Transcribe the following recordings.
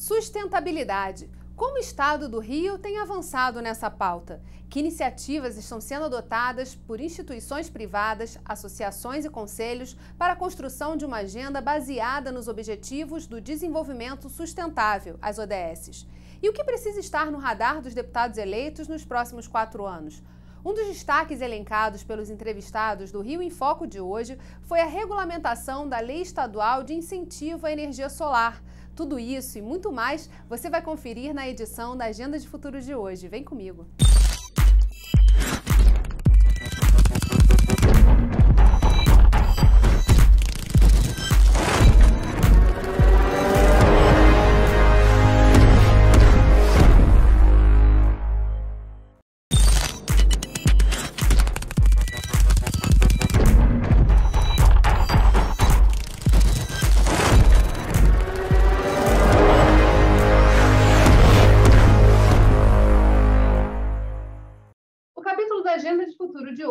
Sustentabilidade. Como o Estado do Rio tem avançado nessa pauta? Que iniciativas estão sendo adotadas por instituições privadas, associações e conselhos para a construção de uma agenda baseada nos Objetivos do Desenvolvimento Sustentável, as ODSs? E o que precisa estar no radar dos deputados eleitos nos próximos quatro anos? Um dos destaques elencados pelos entrevistados do Rio em Foco de hoje foi a regulamentação da Lei Estadual de Incentivo à Energia Solar tudo isso e muito mais você vai conferir na edição da Agenda de Futuro de hoje. Vem comigo.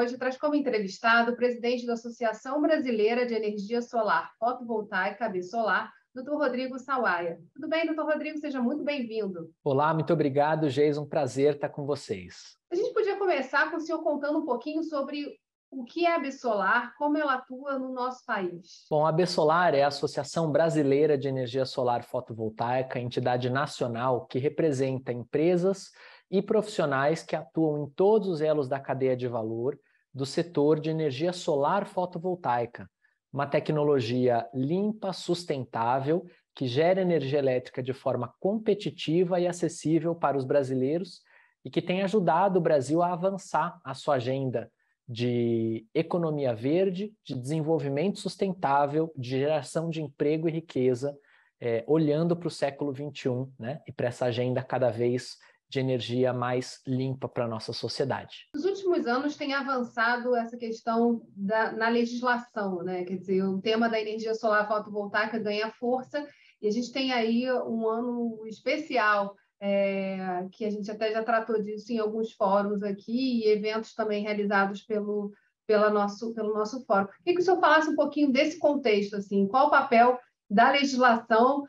hoje traz como entrevistado o presidente da Associação Brasileira de Energia Solar Fotovoltaica, Solar, doutor Rodrigo Sawaia. Tudo bem, doutor Rodrigo? Seja muito bem-vindo. Olá, muito obrigado, um Prazer estar com vocês. A gente podia começar com o senhor contando um pouquinho sobre o que é a Bessolar, como ela atua no nosso país? Bom, a Bessolar é a Associação Brasileira de Energia Solar Fotovoltaica, entidade nacional que representa empresas e profissionais que atuam em todos os elos da cadeia de valor do setor de energia solar fotovoltaica, uma tecnologia limpa, sustentável, que gera energia elétrica de forma competitiva e acessível para os brasileiros e que tem ajudado o Brasil a avançar a sua agenda de economia verde, de desenvolvimento sustentável, de geração de emprego e riqueza, é, olhando para o século XXI né, e para essa agenda cada vez de energia mais limpa para a nossa sociedade. Nos últimos anos tem avançado essa questão da, na legislação, né? Quer dizer, o tema da energia solar fotovoltaica ganha força e a gente tem aí um ano especial é, que a gente até já tratou disso em alguns fóruns aqui e eventos também realizados pelo, pela nosso, pelo nosso fórum. Queria que o senhor falasse um pouquinho desse contexto, assim, qual o papel da legislação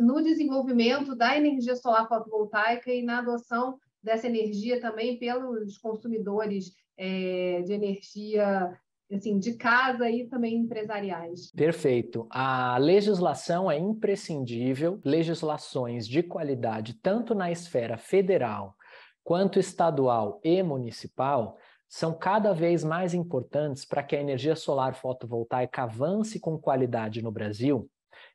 no desenvolvimento da energia solar fotovoltaica e na adoção dessa energia também pelos consumidores é, de energia assim, de casa e também empresariais. Perfeito. A legislação é imprescindível, legislações de qualidade, tanto na esfera federal quanto estadual e municipal, são cada vez mais importantes para que a energia solar fotovoltaica avance com qualidade no Brasil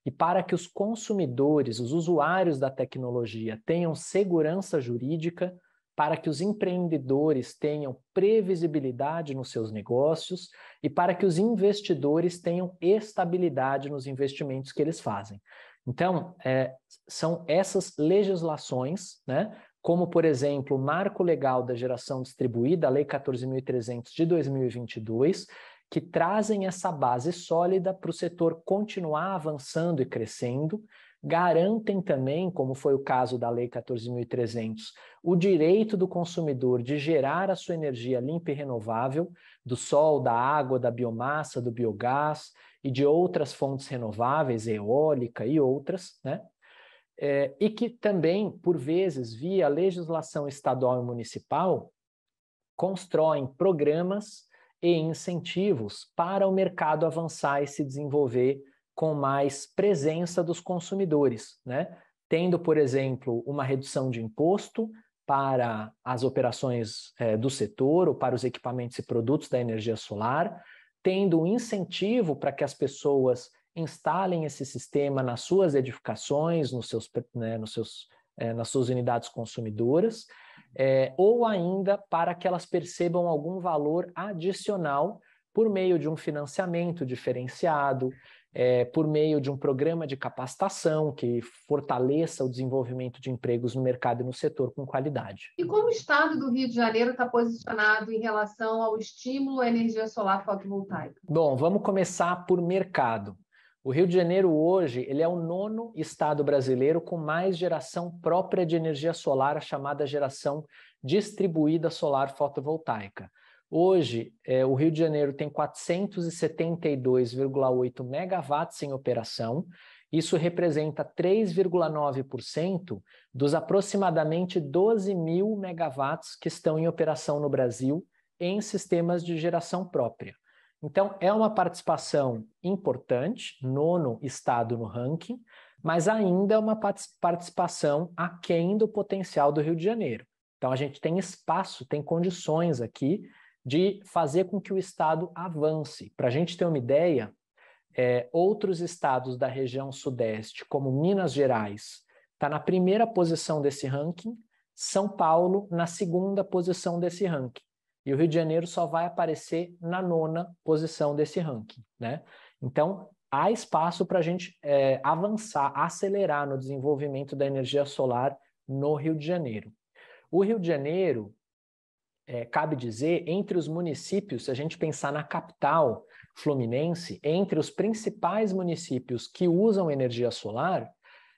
e para que os consumidores, os usuários da tecnologia tenham segurança jurídica, para que os empreendedores tenham previsibilidade nos seus negócios e para que os investidores tenham estabilidade nos investimentos que eles fazem. Então, é, são essas legislações, né, como, por exemplo, o Marco Legal da Geração Distribuída, a Lei 14.300 de 2022, que trazem essa base sólida para o setor continuar avançando e crescendo, garantem também, como foi o caso da Lei 14.300, o direito do consumidor de gerar a sua energia limpa e renovável, do sol, da água, da biomassa, do biogás e de outras fontes renováveis, eólica e outras, né? É, e que também, por vezes, via legislação estadual e municipal, constroem programas e incentivos para o mercado avançar e se desenvolver com mais presença dos consumidores, né? tendo, por exemplo, uma redução de imposto para as operações eh, do setor ou para os equipamentos e produtos da energia solar, tendo um incentivo para que as pessoas instalem esse sistema nas suas edificações, nos seus, né, nos seus, eh, nas suas unidades consumidoras, é, ou ainda para que elas percebam algum valor adicional por meio de um financiamento diferenciado, é, por meio de um programa de capacitação que fortaleça o desenvolvimento de empregos no mercado e no setor com qualidade. E como o Estado do Rio de Janeiro está posicionado em relação ao estímulo à energia solar fotovoltaica? Bom, vamos começar por mercado. O Rio de Janeiro hoje ele é o nono estado brasileiro com mais geração própria de energia solar, a chamada geração distribuída solar fotovoltaica. Hoje, é, o Rio de Janeiro tem 472,8 megawatts em operação. Isso representa 3,9% dos aproximadamente 12 mil megawatts que estão em operação no Brasil em sistemas de geração própria. Então, é uma participação importante, nono estado no ranking, mas ainda é uma participação aquém do potencial do Rio de Janeiro. Então, a gente tem espaço, tem condições aqui de fazer com que o estado avance. Para a gente ter uma ideia, é, outros estados da região sudeste, como Minas Gerais, está na primeira posição desse ranking, São Paulo na segunda posição desse ranking. E o Rio de Janeiro só vai aparecer na nona posição desse ranking, né? Então, há espaço para a gente é, avançar, acelerar no desenvolvimento da energia solar no Rio de Janeiro. O Rio de Janeiro, é, cabe dizer, entre os municípios, se a gente pensar na capital fluminense, entre os principais municípios que usam energia solar,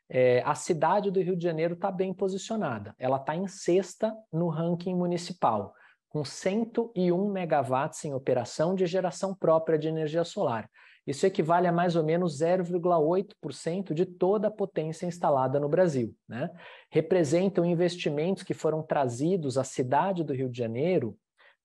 é, a cidade do Rio de Janeiro está bem posicionada. Ela está em sexta no ranking municipal com 101 megawatts em operação de geração própria de energia solar. Isso equivale a mais ou menos 0,8% de toda a potência instalada no Brasil. Né? Representam investimentos que foram trazidos à cidade do Rio de Janeiro,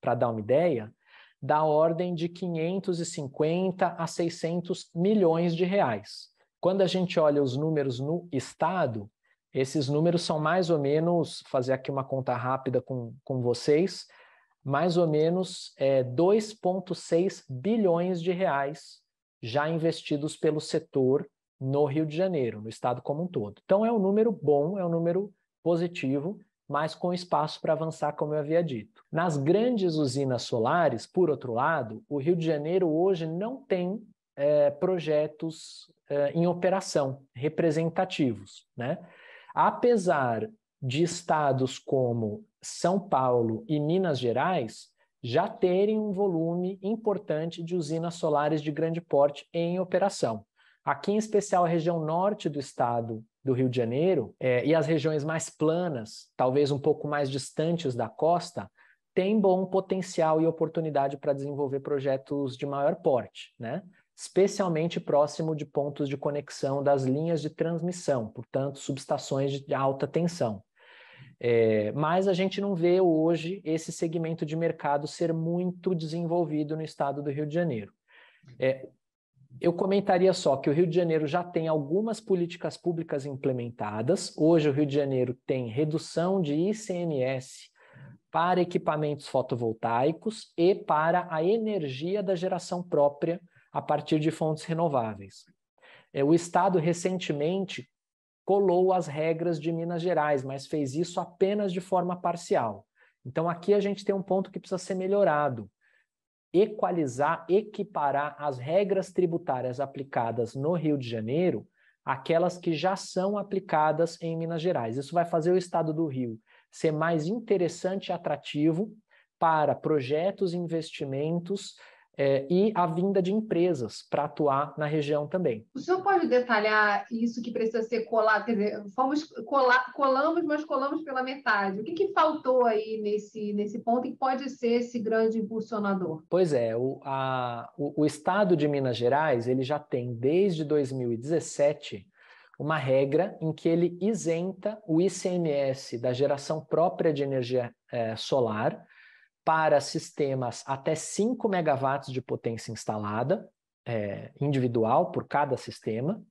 para dar uma ideia, da ordem de 550 a 600 milhões de reais. Quando a gente olha os números no Estado, esses números são mais ou menos, fazer aqui uma conta rápida com, com vocês, mais ou menos é, 2,6 bilhões de reais já investidos pelo setor no Rio de Janeiro, no estado como um todo. Então é um número bom, é um número positivo, mas com espaço para avançar, como eu havia dito. Nas grandes usinas solares, por outro lado, o Rio de Janeiro hoje não tem é, projetos é, em operação representativos, né? Apesar de estados como são Paulo e Minas Gerais já terem um volume importante de usinas solares de grande porte em operação. Aqui, em especial, a região norte do estado do Rio de Janeiro é, e as regiões mais planas, talvez um pouco mais distantes da costa, tem bom potencial e oportunidade para desenvolver projetos de maior porte, né? especialmente próximo de pontos de conexão das linhas de transmissão, portanto, subestações de alta tensão. É, mas a gente não vê hoje esse segmento de mercado ser muito desenvolvido no estado do Rio de Janeiro. É, eu comentaria só que o Rio de Janeiro já tem algumas políticas públicas implementadas. Hoje, o Rio de Janeiro tem redução de ICMS para equipamentos fotovoltaicos e para a energia da geração própria a partir de fontes renováveis. É, o Estado recentemente colou as regras de Minas Gerais, mas fez isso apenas de forma parcial. Então, aqui a gente tem um ponto que precisa ser melhorado. Equalizar, equiparar as regras tributárias aplicadas no Rio de Janeiro aquelas que já são aplicadas em Minas Gerais. Isso vai fazer o estado do Rio ser mais interessante e atrativo para projetos e investimentos é, e a vinda de empresas para atuar na região também. O senhor pode detalhar isso que precisa ser colado? Quer dizer, fomos colar, colamos, mas colamos pela metade. O que, que faltou aí nesse, nesse ponto e pode ser esse grande impulsionador? Pois é, o, a, o, o Estado de Minas Gerais ele já tem desde 2017 uma regra em que ele isenta o ICMS da geração própria de energia é, solar para sistemas até 5 megawatts de potência instalada, é, individual por cada sistema,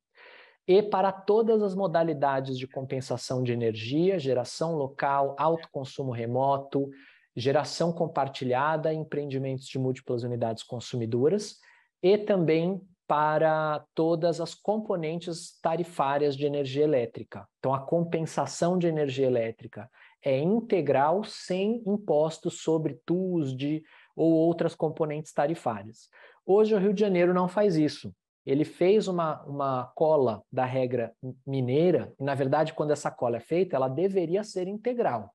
e para todas as modalidades de compensação de energia, geração local, autoconsumo remoto, geração compartilhada, empreendimentos de múltiplas unidades consumidoras, e também para todas as componentes tarifárias de energia elétrica. Então, a compensação de energia elétrica é integral sem impostos sobre TUSD ou outras componentes tarifárias. Hoje o Rio de Janeiro não faz isso. Ele fez uma, uma cola da regra mineira, e na verdade, quando essa cola é feita, ela deveria ser integral.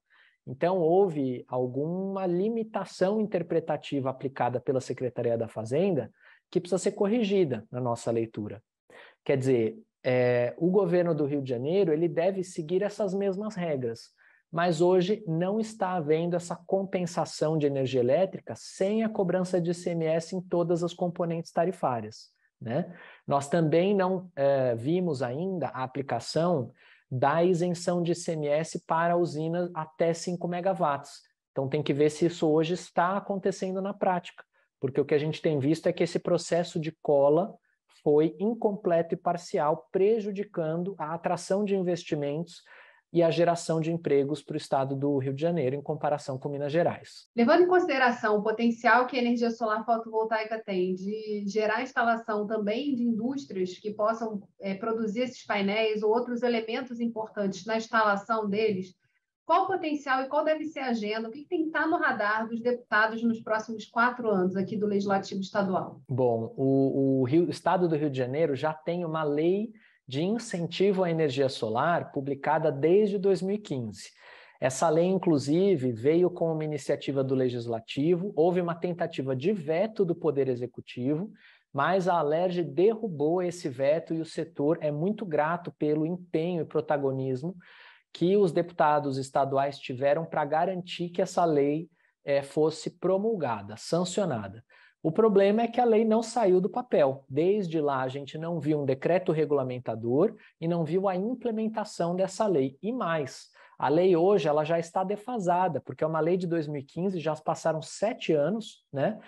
Então, houve alguma limitação interpretativa aplicada pela Secretaria da Fazenda que precisa ser corrigida na nossa leitura. Quer dizer, é, o governo do Rio de Janeiro ele deve seguir essas mesmas regras mas hoje não está havendo essa compensação de energia elétrica sem a cobrança de ICMS em todas as componentes tarifárias. Né? Nós também não é, vimos ainda a aplicação da isenção de ICMS para usinas até 5 megawatts. Então tem que ver se isso hoje está acontecendo na prática, porque o que a gente tem visto é que esse processo de cola foi incompleto e parcial, prejudicando a atração de investimentos e a geração de empregos para o estado do Rio de Janeiro em comparação com Minas Gerais. Levando em consideração o potencial que a energia solar fotovoltaica tem de gerar instalação também de indústrias que possam é, produzir esses painéis ou outros elementos importantes na instalação deles, qual o potencial e qual deve ser a agenda? O que tem que estar no radar dos deputados nos próximos quatro anos aqui do Legislativo Estadual? Bom, o, o, Rio, o Estado do Rio de Janeiro já tem uma lei de incentivo à energia solar, publicada desde 2015. Essa lei, inclusive, veio com uma iniciativa do legislativo, houve uma tentativa de veto do Poder Executivo, mas a Alerj derrubou esse veto e o setor é muito grato pelo empenho e protagonismo que os deputados estaduais tiveram para garantir que essa lei eh, fosse promulgada, sancionada. O problema é que a lei não saiu do papel. Desde lá, a gente não viu um decreto regulamentador e não viu a implementação dessa lei. E mais, a lei hoje ela já está defasada, porque é uma lei de 2015, já passaram sete anos, né?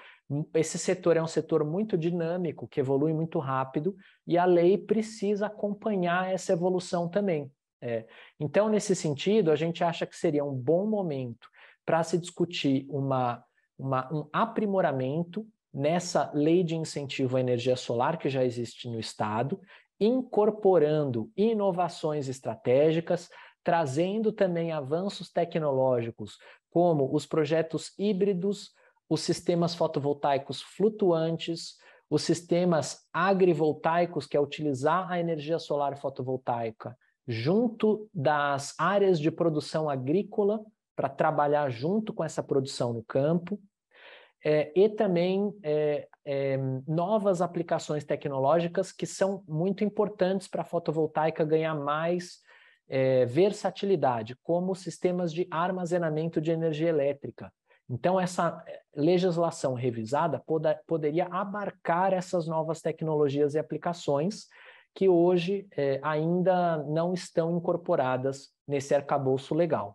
Esse setor é um setor muito dinâmico, que evolui muito rápido, e a lei precisa acompanhar essa evolução também. É. Então, nesse sentido, a gente acha que seria um bom momento para se discutir uma, uma, um aprimoramento nessa lei de incentivo à energia solar que já existe no Estado, incorporando inovações estratégicas, trazendo também avanços tecnológicos, como os projetos híbridos, os sistemas fotovoltaicos flutuantes, os sistemas agrivoltaicos, que é utilizar a energia solar fotovoltaica junto das áreas de produção agrícola para trabalhar junto com essa produção no campo, é, e também é, é, novas aplicações tecnológicas que são muito importantes para a fotovoltaica ganhar mais é, versatilidade, como sistemas de armazenamento de energia elétrica. Então, essa é, legislação revisada poda, poderia abarcar essas novas tecnologias e aplicações que hoje é, ainda não estão incorporadas nesse arcabouço legal.